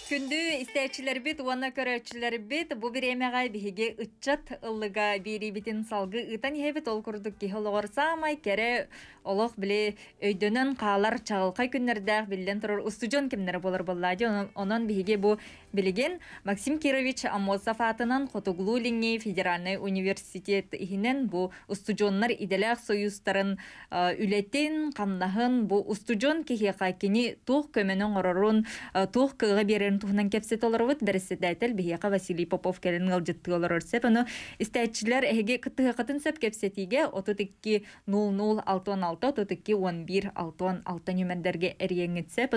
Күндү истәчеләр бит, уна көрәчеләр бит, бу бер эмегә биге үтчәт ыллыга бири битен салгы үтән һәбә толкырдык ки һолгырса май кере олох биле өйдөнән калар чагылка көннәрдә биллән торыр устуҗон кимнәр булар булла ди. Онан биге бу билеген Максим Кирович Амосафатынан Хотуглу линге федеральный университет иһенен бу устуҗоннар иделәх союзларын үлетен каннаһын бу устуҗон кеге хакыни тух көмөнең орорун тух кыгы туһнан кепсе толор вот берсе дә әйтәл бия ка Василий Попов кәлен гылҗыт толор сәп аны истәчләр әгә кытыга кытын сәп 00 616 32 11 616 11616 нимәндәргә әрәнгә сәп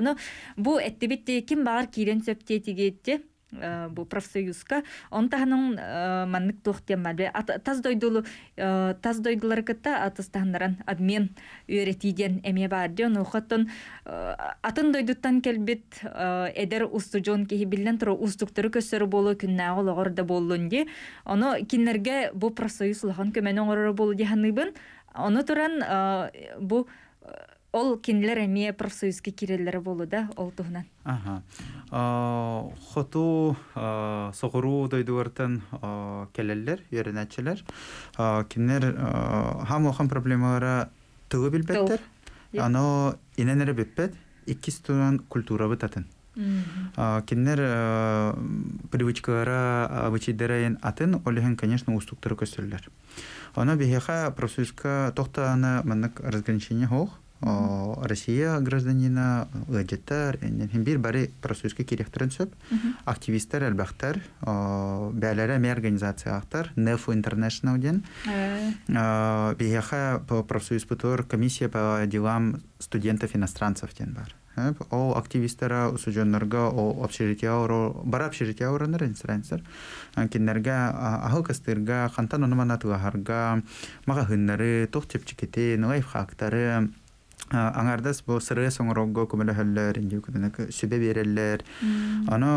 бу әттебит ди ким бар килен сәп Э, бу профсоюзка онтаһанын э, маннык туохтиям бе тас дойдулу э, таз дойдулар кытта атыстаһыннаран обмен үйретиден эме бар дион ухаттон атын дойдуттан келбит эдер устужон кихи билен тура устуктары көссөрү болу күннагы логор да боллун ди оно кинлерге бу профсоюз лахан көмөнөң орору болу диханыбын оно туран бу ол кинилер эми профсоюзге кирелери да ол туһунан хоту соғуру дойдуартан келеллер үйренәчелер кинилер хам охан проблемалара тыгы билбеттер ано иненере биппет икки стунан культура бытатын кинилер привычкалара обычайдерен атын олехен конечно устуктары көстерлер ана бихеха профсоюзга тохтаана маннык разграничение жок Россия гражданина лагеттер бир бари профсоюзга кирехтерен сөп активисттер әлбәхтәр бәләре организация ақтар, нефу интернешнл ден э. бияха профсоюз путур комиссия по делам студентов иностранцев ден бар э, ол активистера усуджоннорга о общежитие бар общежитие аураныр инстрансер киннерге ахыл кыстырга хантан онуманатыгахарга мага хыннары тох аңардас бу сыры соңрогго көмөлөһөллөр инде сүбе береллер аны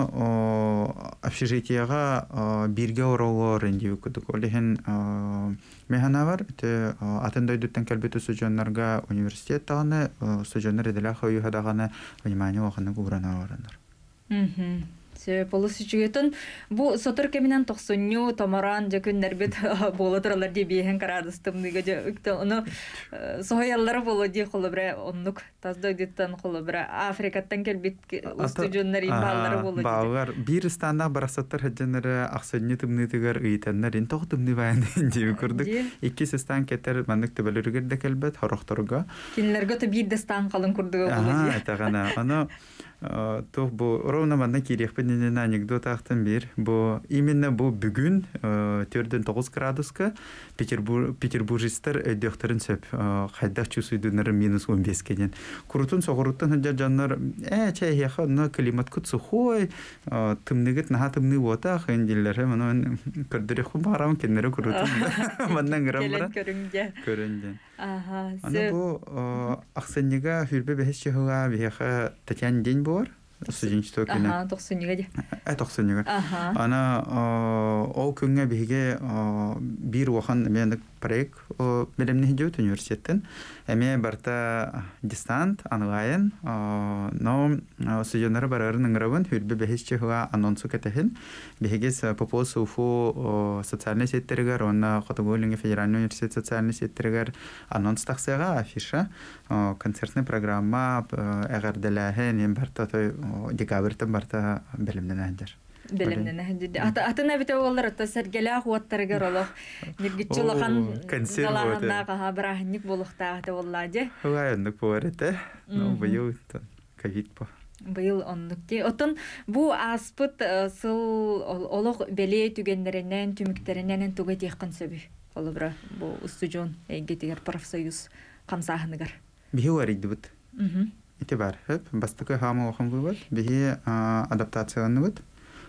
общежитиега бирге оролор инде олехин механа бар те атын дойдуттан келбету сужоннарга университет таганы сужоннар эделя хоюхадаганы внимание оганы куранар Политичэтын бу сотор кеменэн 90 new томаран дөктөр бер [laughs] бет алары да беһен карадыстымны гөктө оно э, соя аллары боло ди хулы тазды геттан хулы Африкадан кел битке усту дөндөрнең баллар боло ди. Балар бер стандарт арасаттар дөндөр ахс new нитәгәр үитәннәр ин токтымны байан җиу Э, то бұл ровно мана кирехпенен анекдот ақтын бир бу именно бу бүгүн э, төрден тоғыз градуска Петербург Петербуржистер өйдөктөрүн э, сөп кайдак чусуйдунары минус 15 кенен курутун согуруттан жа жаннар ә чай яха мына климат кут сухой тымныгыт наха тымны вота хендиллер мана көрдөрөхүм барам кеннере курутун [laughs] мандан грамбара көрүнгө Аны бу э, Ахсеннига хүрбе бәһес чыгыга биһәхә Татьяна день бор студенчество кине. Ага, токсу нигеде. Э, токсу нигеде. Ана, э, ол күнгә беге, э, бир вахан мен проект, э, белем не идет университеттен. Эме барта дистант, онлайн, э, но э, студентлар барарын гравын хүрбе бехче хуа анонсу кетеген. Беге с попосу фу э, социальный сеттергәр, она Хатыгулинге федеральный университет социальный сеттергәр анонс тахсыга афиша, э, концертная программа, эгәр дәләһен, барта декабрьтан барта билимнән аһдыр. Билимнән аһдыр. Ата ата нәбит оллар та сәргәлә хуаттарга гәрәлә. Нигитчелган консервада гаһа булыкта ата оллаҗи. Хуайынлык булыр онлык Отын бу аспыт э, сыл олог беле түгендәреннән түмүктәреннән түге тиеккән сөби. Олобра, бра бу устуҗон әйгә тигәр профсоюз камсаһыныгар. Биһәр иде итибар хып бастыкы хама охамгыбыт бихи адаптацияланыбыт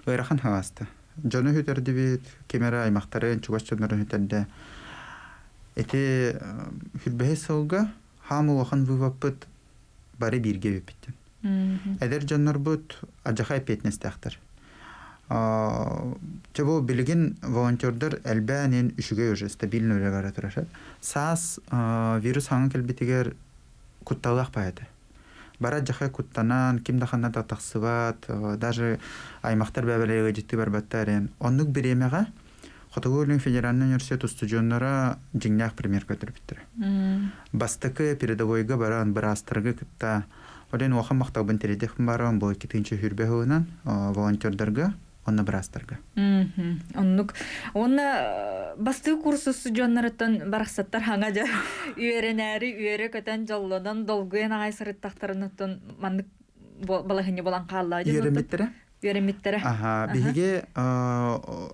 ырахан хавасты жону хүтердибит кемера аймактары чугас жонорун хүтерде эти э, хүлбехе солга хама охан вываппыт бары бирге Әдер эдер бут ажахай петнестеактар Чебо билген волонтердер әлбәнен үшіге уже стабильно тұраша Сас Сас э, вирус хаңын келбетігер құтталақ паяды бара жаққа куттанан ким хана да тахсыбат э, даже аймактар бәбелеге жетти барбаттар эн оннук биремега Хотогулин федеральный университет устудионнора жиңнях пример көтөрбүттүр. Бастыкы передовойга баран бир астыргы кытта. Олен уахан мактабын бін баран бу 2-нче хүрбе э, волонтердарга онна брастерга. Оннук онна э, басты курсусу жоннарыттан барахсаттар хаңа жа [laughs] үйеренәри үйере көтен жоллодон долгуен агай сырыттактарынаттан маннык балахыне болан калла жа. Үйеремиттере? Үйеремиттере. Аха, биһиге э,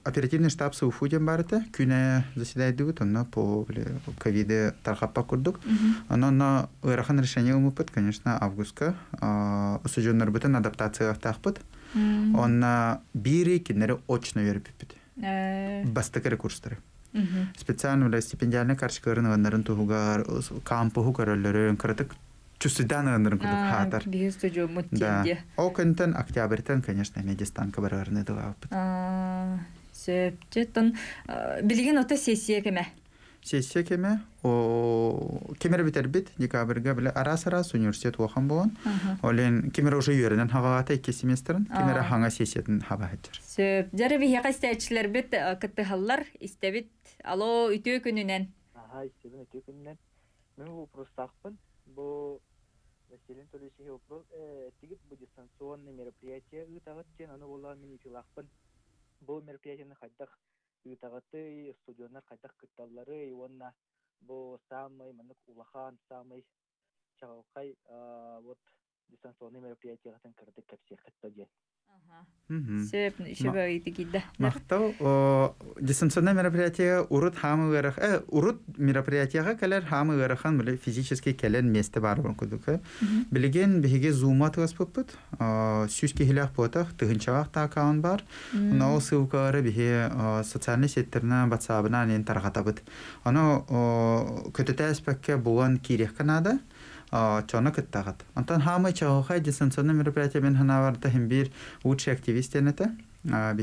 оперативный штаб деп барыта күнә заседай дугут онна по ковиде тархаппа курдук. Оно на решение умупыт, конечно, августка. Усуджоннар э, бутын адаптация Она бири генере очной европейпит. Э без теке курстыры. Угу. Специально для стипендиальных каршикырны ваннрын туугар, усам паху караллырын кырытык. Чусидан анырын кыдык хадар. Да. Октябртан, октябртан, конечно, Медистанка дистанка бергенде туап. Э, сөбжетен, э, билген сессия кеме кемер битер бит декабрьге биле арас арас университет охан болгон олен кемер уже үйөрүнөн хагата эки семестрин кемер хаңа сессиятын хаба хэтчер сөп жары би хяка бит кыттыхаллар истебит ало үтөө күнүнөн аха истебин үтөө күнүнөн мен вопростакпын бу Василий Анатольевич вопрос тигит бу дистанционный мероприятие ытагыт тен аны болгон мен икилакпын бул мероприятияны хайдах ыытагыты студионнар кайтак кытталлары уонна бу самый мынык улахан самый чагылкай вот дистанционный мероприятиятын кырдык кепсе хытта Сөп шөбө идигидда. Мактау дистанционное мероприятие урут хамы верах, э урут мероприятияга келер хамы верахан биле физический келен месте бар бун кудук. Билген биге зумат гаспыппыт, сүзки хилах потах тыгынчагах аккаунт бар. Ана ол ссылкалары биге социальный сеттерна батсабына нен таргатабыт. Оно көтөтө аспекке булган канада. чона кеттагат. Онтан хама чаха хай дистанционный мероприятие мен хана варта хим бир уч активист янета. А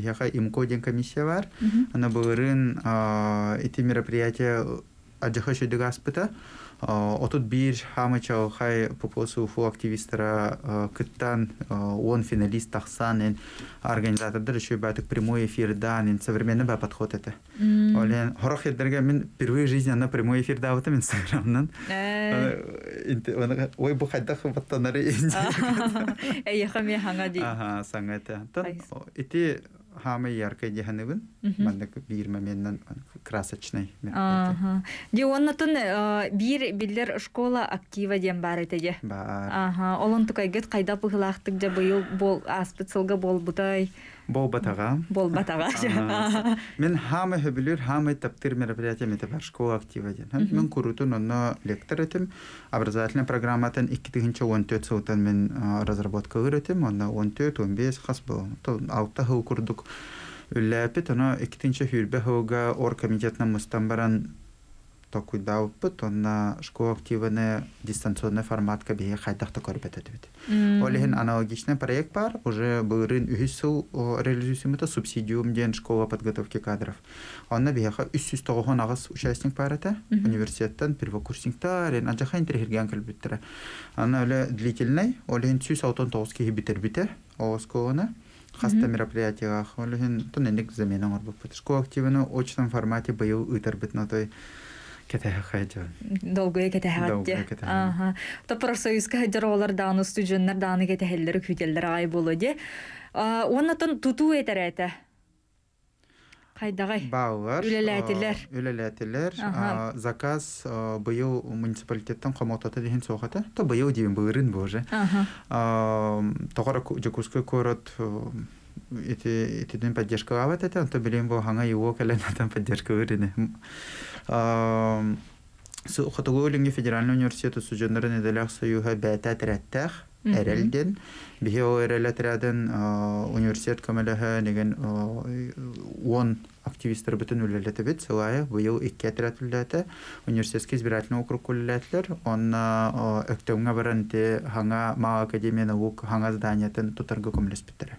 комиссия вар. Ана бырын мероприятия эти мероприятие Э, отут бир хамыча хай попосу фу активистара э, кыттан э, он финалист тахсан эн организатордор еще бәтік прямой эфирда эн современный ба подход это олен хорох едерге мен впервые в жизни ана прямой эфирда вот инстаграмнан ой бу хайдах баттанары [laughs] эй яхам яханга ди ага саңа это ити хамы яркой деханыбын мандык бир менен красочный ага де оннутун бир билдер школа актива ден бар этеге олон тукай гет кайда пыхылактык же быйыл бол аспецылга болбутай Бол батаға. Бол батаға. Мен хамы хөбүлүр, хамы таптыр мероприятие метапар школа актива Мен курутун онно лектор этим. Образовательная программатын 2-14 сылтан мен разработка үрөтим. Онна 14-15 хас был. Алта хыл курдук. Үлләпит, оно 2-нче хүрбе хылга ор комитетна то куйдауппы на школа активыны дистанционный форматка бие хайдахта көрбет өтөт. Олехин аналогичный проект бар, уже был рын үһүсүл реализуюсумута субсидиум ден школа подготовки кадров. Онна биеха 390 агыс участник бар эте, университеттен первокурсникта рен ажаха интерхирген көлбүттер. Анна эле длительный, олехин 369 кихи битер бите, осколаны хаста мероприятиях, олехин тоннелик замена орбут. Школа активыны очном формате быйыл ытар бит на той кетэхэдер. Долгуя кетэхэдер. Аха. Топор союзка хедер олар даны студенттер даны кетэхеллер күтеллер ай болады. А, оннан туту этерете. Кайдагай? Баалар. Үлеләтеләр. Үлеләтеләр. Заказ быйыл муниципалитеттен қамалтата деген соғата. Та быйыл дейін бұйырын бұл же. Тоғара жүкізгі көрет э, эти эти поддержка ават это то билим бу ханга его кален там поддержка вырыны Хотого үлінгі федеральный университет сужендер неделях союға бәті әтірәттәқ әрелден. Бігі ол әрел университет көмелігі неген 10 активистер бүтін үлілеті біт. Сылайы бұйыл 2 әтірәт Университетский избирательный округ үлілетлер. Онна өктөңге баран Ханга хаңа академияны академия наук хаңа зданиятын тұтырғы көмілес біттірі.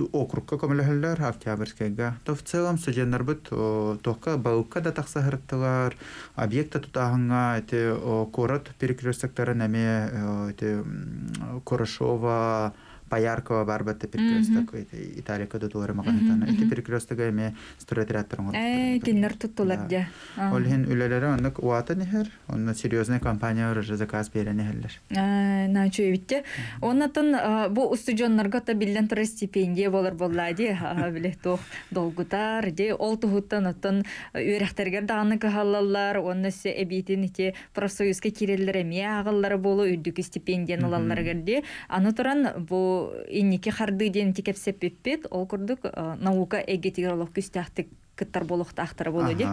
ту округка комлехлер октябрьскага то в целом сөйленер бит тоқка балыкка да тақса хырттылар объекта тутаһанга эте корот перекрёстектәре нәме эте корошова паярка барбы тип кирс такой италика дотлары магатаны ике перекрёстыга ме стратератор мо. Э, кинер тотлат я. Ол хин үлеләре аны уаты нехер, аны серьёзный компания уже заказ берене хәлләр. Э, э, а, начо битте. Онатын бу студентларга та билен тора стипендия булар булла ди, ага биле тох долгутар ди, ол тугуттан атын э, үрәхтәргә дә аны каһаллалар, онысы әбитен ике профсоюзга киреллер ме агыллары болу, үдүк стипендияны алалар гәрде. Аны туран бу ол инники харды ден тикепсеппиппит ол курдук э, наука эгетиролог күстяхтык кыттар болохта ахтар болу де.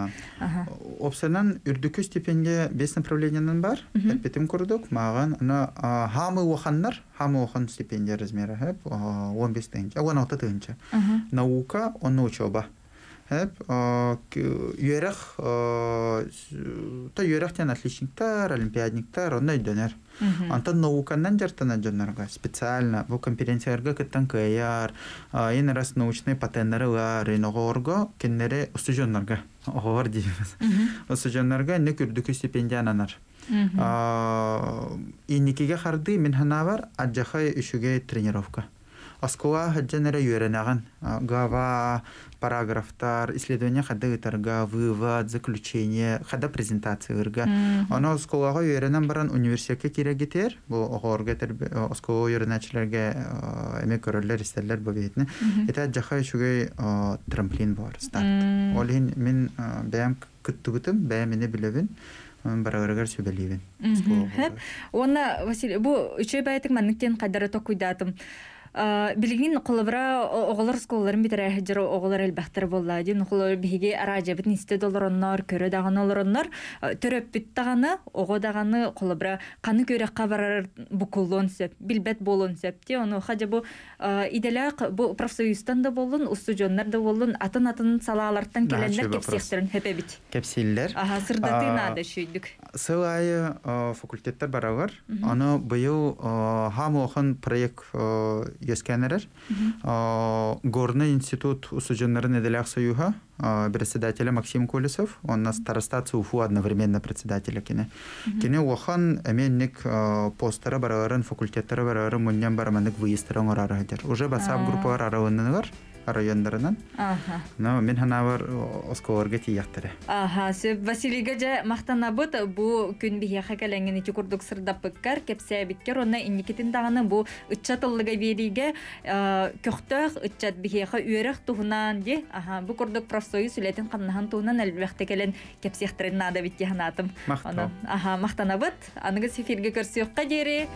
Опсанан үрдүкү стипендия бес направлениянан бар. Бетим курдук маған ана хамы уханнар, хамы ухан стипендия размера 15 тынча, 16 тынча. Наука, он учеба. Хәп, а, а, та юрах тен атлетиктар, олимпиадниктар, онда идәнер. Анта науканнан дәртәнә дәннәргә специально бу конференцияларга кеттән кәяр, а, ен рас научный патентнәрләр, ен горго, кеннәре үсәҗәннәргә, огор диебез. Үсәҗәннәргә нә күрдүк стипендиянанар. А, иннекегә харды мин хана бар, аҗахай тренировка. Аскула, хәҗәннәре юренәгән, гава, параграфтар исследование хада ытарга вывод заключение хада презентация ырга оно осколого үйренен баран университетке бул бу огоргетер э, осколого үйренәчләргә э, эме көрөрлөр истерлер бу битне это жаха шугай э, трамплин бар старт олин мен бәм күттүгүтүм бәмене билебин барарыгар сөбелибин оны василий бу үчөй байтык никтен кадары токуйдатым билигин кылыбыра оғлар сколларын битерә һиҗр оғлар әлбәттер булды. Дин хулар биге араҗа бит нисте долларнар көрә дәгъаналарнар төрәп бит дәгъаны оғо дәгъаны кылыбыра каны көрә кабарар бу кулдан сеп билбет булын сеп те Оны хаҗа бу идәләк бу профсоюздан да булын, устуҗоннар да булын, атын-атын салалардан келәндә дип сектерен бит. Кепселләр. Аһа, сырдатына да шөйдүк. Сылай факультетта барабар. Аны бу хам һәм проект ескенерер Горный институт усудженнеры неделях союга председателя Максим Колесов, он нас старостаться Уфу одновременно председателя кине. Кине охан эменник постара барарын, факультеттары барарын, муннен бараманык выездарын орары Уже басап группа бар райондарынан. Аха. Ну мен һана бер осколорга тияттыр. Аха, се Василийгә дә мактана бу, бу күн бия хакаленгән курдык сырдап пикер, кепсә биткер, аны инде китен дагыны бу үтчәтәлгә бирегә, көхтәр үтчәт бихә үрәх туһнан ди. Аха, бу курдык профсоюз үлетен кыннан туһнан әлбәттә келен кепсәхтәрен нада бит дигән атым. Аны аха, мактана бу, аныгы сефергә кирсәк кәдере,